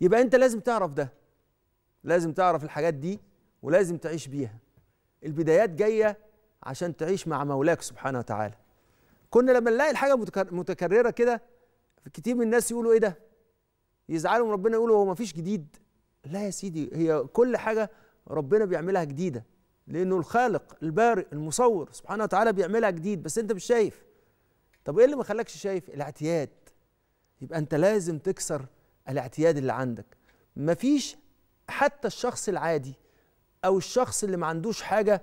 يبقى انت لازم تعرف ده لازم تعرف الحاجات دي ولازم تعيش بيها البدايات جايه عشان تعيش مع مولاك سبحانه وتعالى كنا لما نلاقي الحاجه متكرره كده كتير من الناس يقولوا ايه ده يزعلوا من ربنا يقولوا هو ما فيش جديد لا يا سيدي هي كل حاجه ربنا بيعملها جديده لانه الخالق البارئ المصور سبحانه وتعالى بيعملها جديد بس انت مش شايف طب ايه اللي ما خلاكش شايف الاعتياد يبقى انت لازم تكسر الاعتياد اللي عندك مفيش حتى الشخص العادي او الشخص اللي ما عندوش حاجه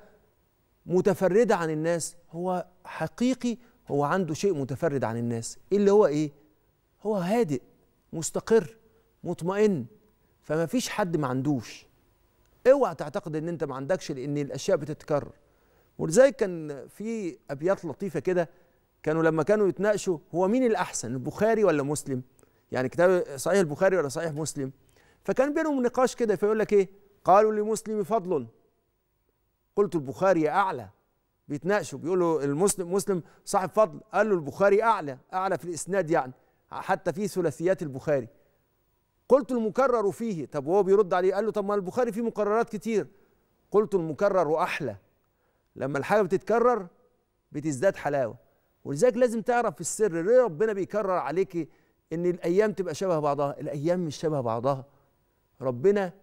متفرده عن الناس هو حقيقي هو عنده شيء متفرد عن الناس اللي هو ايه هو هادئ مستقر مطمئن فما فيش حد ما عندوش اوعى تعتقد ان انت ما عندكش لان الاشياء بتتكرر ولذلك كان في ابيات لطيفه كده كانوا لما كانوا يتناقشوا هو مين الاحسن البخاري ولا مسلم يعني كتاب صحيح البخاري ولا صحيح مسلم فكان بينهم نقاش كده فيقول لك ايه قالوا لمسلم فضل قلت البخاري اعلى بيتناقشوا بيقولوا المسلم مسلم صاحب فضل قال له البخاري اعلى اعلى في الاسناد يعني حتى في ثلاثيات البخاري قلت المكرر فيه طب وهو بيرد عليه قال له طب ما البخاري فيه مكررات كتير قلت المكرر احلى لما الحاجه بتتكرر بتزداد حلاوه ولذلك لازم تعرف في السر ليه ربنا بيكرر عليك ان الايام تبقى شبه بعضها الايام مش شبه بعضها ربنا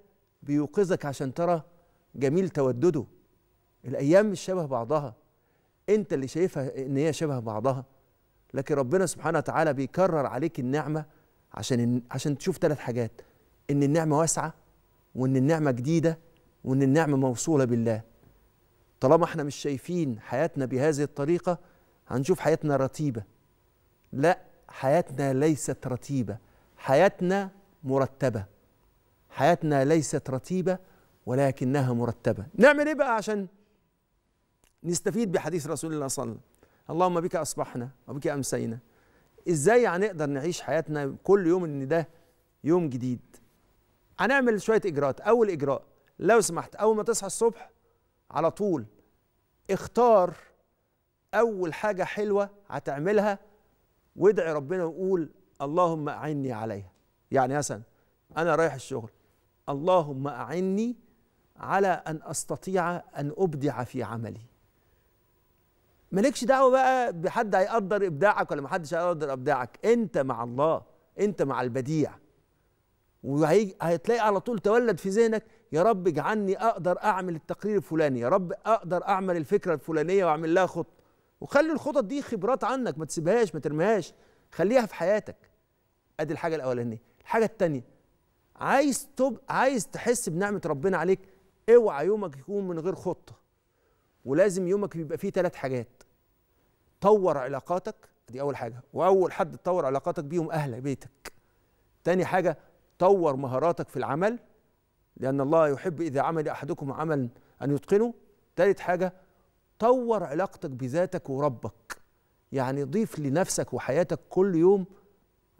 بيوقظك عشان ترى جميل تودده الايام مش شبه بعضها انت اللي شايفها ان هي شبه بعضها لكن ربنا سبحانه وتعالى بيكرر عليك النعمه عشان عشان تشوف ثلاث حاجات ان النعمه واسعه وان النعمه جديده وان النعمه موصوله بالله طالما احنا مش شايفين حياتنا بهذه الطريقه هنشوف حياتنا رتيبه لا حياتنا ليست رتيبه حياتنا مرتبه حياتنا ليست رتيبه ولكنها مرتبه نعمل ايه بقى عشان نستفيد بحديث رسول الله صلى الله عليه وسلم اللهم بك اصبحنا وبك امسينا ازاي هنقدر يعني نعيش حياتنا كل يوم ان ده يوم جديد هنعمل شويه اجراءات اول اجراء لو سمحت اول ما تصحى الصبح على طول اختار اول حاجه حلوه هتعملها وادعي ربنا وقول اللهم اعني عليها يعني مثلا انا رايح الشغل اللهم اعني على ان استطيع ان ابدع في عملي مالكش دعوه بقى بحد هيقدر ابداعك ولا محدش هيقدر ابداعك انت مع الله انت مع البديع وهتلاقي على طول تولد في ذهنك يا رب اجعلني اقدر اعمل التقرير الفلاني يا رب اقدر اعمل الفكره الفلانيه واعمل لها خطه وخلي الخطط دي خبرات عنك ما تسيبهاش ما ترميهاش خليها في حياتك ادي الحاجه الاولانيه الحاجه الثانيه عايز تب عايز تحس بنعمه ربنا عليك اوعى يومك يكون من غير خطه ولازم يومك بيبقى فيه ثلاث حاجات طور علاقاتك دي اول حاجه واول حد تطور علاقاتك بيهم اهلك بيتك تاني حاجه طور مهاراتك في العمل لان الله يحب اذا عمل احدكم عملا ان يتقنه تالت حاجه طور علاقتك بذاتك وربك يعني ضيف لنفسك وحياتك كل يوم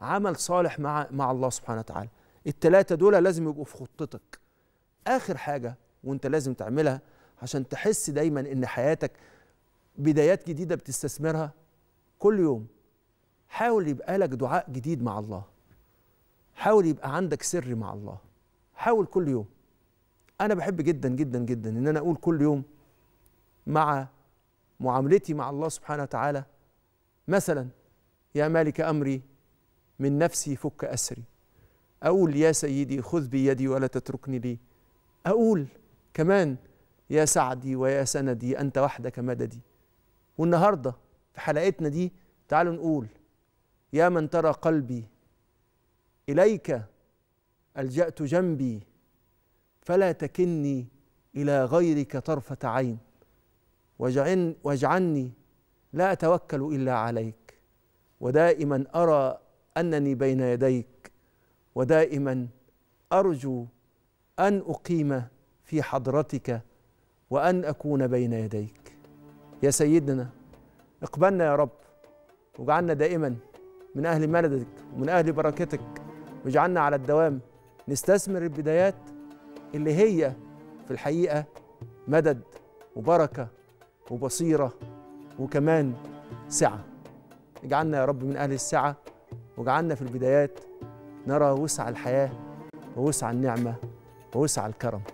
عمل صالح مع مع الله سبحانه وتعالى التلاتة دول لازم يبقوا في خطتك آخر حاجة وانت لازم تعملها عشان تحس دايما ان حياتك بدايات جديدة بتستثمرها كل يوم حاول يبقى لك دعاء جديد مع الله حاول يبقى عندك سر مع الله حاول كل يوم انا بحب جدا جدا جدا ان انا اقول كل يوم مع معاملتي مع الله سبحانه وتعالى مثلا يا مالك امري من نفسي فك اسري اقول يا سيدي خذ بيدي ولا تتركني لي اقول كمان يا سعدي ويا سندي انت وحدك مددي والنهارده في حلقتنا دي تعالوا نقول يا من ترى قلبي اليك الجات جنبي فلا تكني الى غيرك طرفه عين واجعلني لا أتوكل إلا عليك ودائما أرى أنني بين يديك ودائما أرجو أن أقيم في حضرتك وأن أكون بين يديك يا سيدنا اقبلنا يا رب واجعلنا دائما من أهل ملدك ومن أهل بركتك واجعلنا على الدوام نستثمر البدايات اللي هي في الحقيقة مدد وبركة وبصيرة وكمان سعة اجعلنا يا رب من أهل السعة واجعلنا في البدايات نرى وسع الحياة ووسع النعمة ووسع الكرم